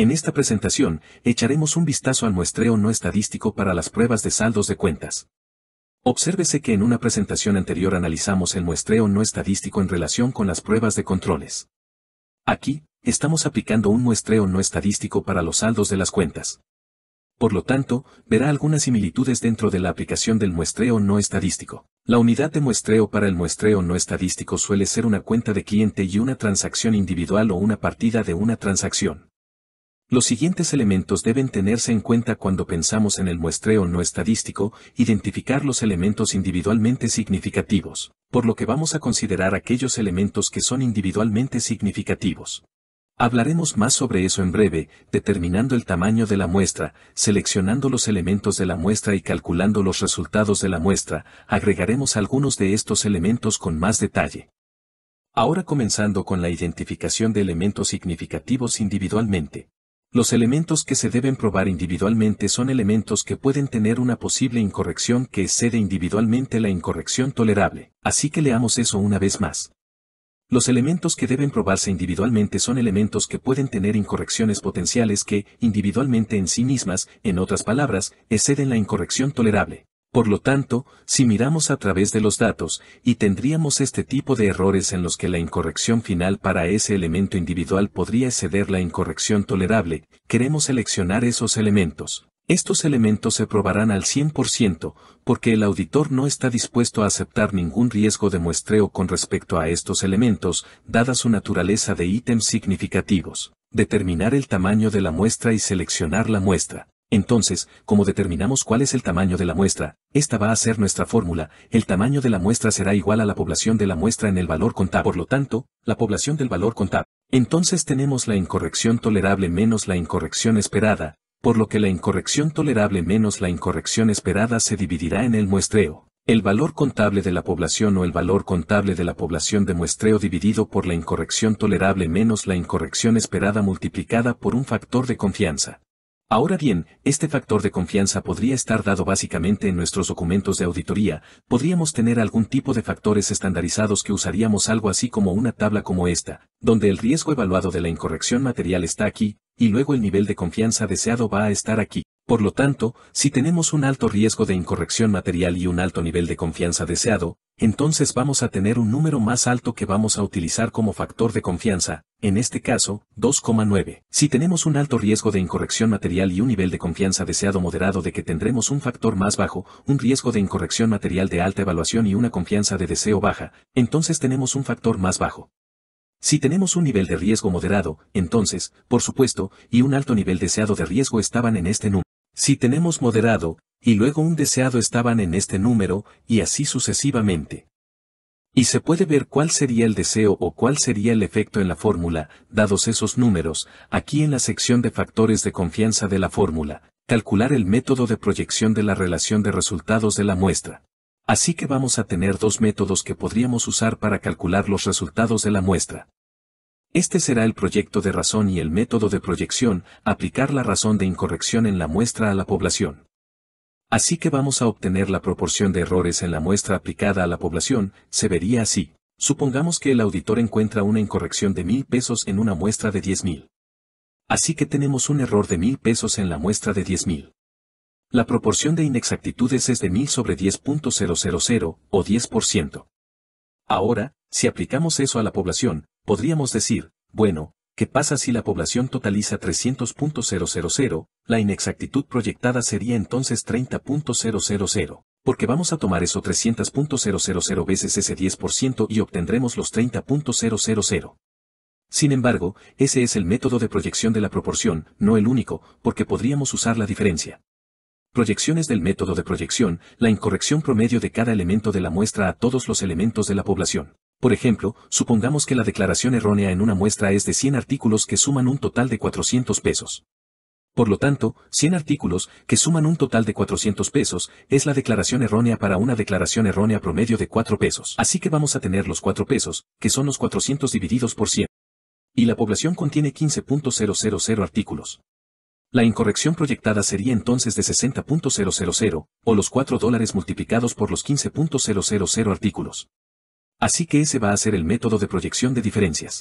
En esta presentación, echaremos un vistazo al muestreo no estadístico para las pruebas de saldos de cuentas. Obsérvese que en una presentación anterior analizamos el muestreo no estadístico en relación con las pruebas de controles. Aquí, estamos aplicando un muestreo no estadístico para los saldos de las cuentas. Por lo tanto, verá algunas similitudes dentro de la aplicación del muestreo no estadístico. La unidad de muestreo para el muestreo no estadístico suele ser una cuenta de cliente y una transacción individual o una partida de una transacción. Los siguientes elementos deben tenerse en cuenta cuando pensamos en el muestreo no estadístico, identificar los elementos individualmente significativos, por lo que vamos a considerar aquellos elementos que son individualmente significativos. Hablaremos más sobre eso en breve, determinando el tamaño de la muestra, seleccionando los elementos de la muestra y calculando los resultados de la muestra, agregaremos algunos de estos elementos con más detalle. Ahora comenzando con la identificación de elementos significativos individualmente. Los elementos que se deben probar individualmente son elementos que pueden tener una posible incorrección que excede individualmente la incorrección tolerable, así que leamos eso una vez más. Los elementos que deben probarse individualmente son elementos que pueden tener incorrecciones potenciales que, individualmente en sí mismas, en otras palabras, exceden la incorrección tolerable, por lo tanto, si miramos a través de los datos, y tendríamos este tipo de errores en los que la incorrección final para ese elemento individual podría exceder la incorrección tolerable, queremos seleccionar esos elementos. Estos elementos se probarán al 100% porque el auditor no está dispuesto a aceptar ningún riesgo de muestreo con respecto a estos elementos, dada su naturaleza de ítems significativos. Determinar el tamaño de la muestra y seleccionar la muestra. Entonces, como determinamos cuál es el tamaño de la muestra, esta va a ser nuestra fórmula, el tamaño de la muestra será igual a la población de la muestra en el valor contable. Por lo tanto, la población del valor contable. Entonces tenemos la incorrección tolerable menos la incorrección esperada, por lo que la incorrección tolerable menos la incorrección esperada se dividirá en el muestreo. El valor contable de la población o el valor contable de la población de muestreo dividido por la incorrección tolerable menos la incorrección esperada multiplicada por un factor de confianza. Ahora bien, este factor de confianza podría estar dado básicamente en nuestros documentos de auditoría, podríamos tener algún tipo de factores estandarizados que usaríamos algo así como una tabla como esta, donde el riesgo evaluado de la incorrección material está aquí, y luego el nivel de confianza deseado va a estar aquí. Por lo tanto, si tenemos un alto riesgo de incorrección material y un alto nivel de confianza deseado, entonces vamos a tener un número más alto que vamos a utilizar como factor de confianza, en este caso, 2,9. Si tenemos un alto riesgo de incorrección material y un nivel de confianza deseado moderado de que tendremos un factor más bajo, un riesgo de incorrección material de alta evaluación y una confianza de deseo baja, entonces tenemos un factor más bajo. Si tenemos un nivel de riesgo moderado, entonces, por supuesto, y un alto nivel deseado de riesgo estaban en este número. Si tenemos moderado, y luego un deseado estaban en este número, y así sucesivamente. Y se puede ver cuál sería el deseo o cuál sería el efecto en la fórmula, dados esos números, aquí en la sección de factores de confianza de la fórmula, calcular el método de proyección de la relación de resultados de la muestra. Así que vamos a tener dos métodos que podríamos usar para calcular los resultados de la muestra. Este será el proyecto de razón y el método de proyección, aplicar la razón de incorrección en la muestra a la población. Así que vamos a obtener la proporción de errores en la muestra aplicada a la población, se vería así. Supongamos que el auditor encuentra una incorrección de mil pesos en una muestra de $10,000. Así que tenemos un error de mil pesos en la muestra de $10,000. La proporción de inexactitudes es de mil sobre 10.000 o 10%. Ahora, si aplicamos eso a la población, podríamos decir, bueno, ¿qué pasa si la población totaliza 300.000? La inexactitud proyectada sería entonces 30.000, porque vamos a tomar eso 300.000 veces ese 10% y obtendremos los 30.000. Sin embargo, ese es el método de proyección de la proporción, no el único, porque podríamos usar la diferencia. Proyecciones del método de proyección, la incorrección promedio de cada elemento de la muestra a todos los elementos de la población. Por ejemplo, supongamos que la declaración errónea en una muestra es de 100 artículos que suman un total de 400 pesos. Por lo tanto, 100 artículos, que suman un total de 400 pesos, es la declaración errónea para una declaración errónea promedio de 4 pesos. Así que vamos a tener los 4 pesos, que son los 400 divididos por 100. Y la población contiene 15.000 artículos. La incorrección proyectada sería entonces de 60.000, o los 4 dólares multiplicados por los 15.000 artículos. Así que ese va a ser el método de proyección de diferencias.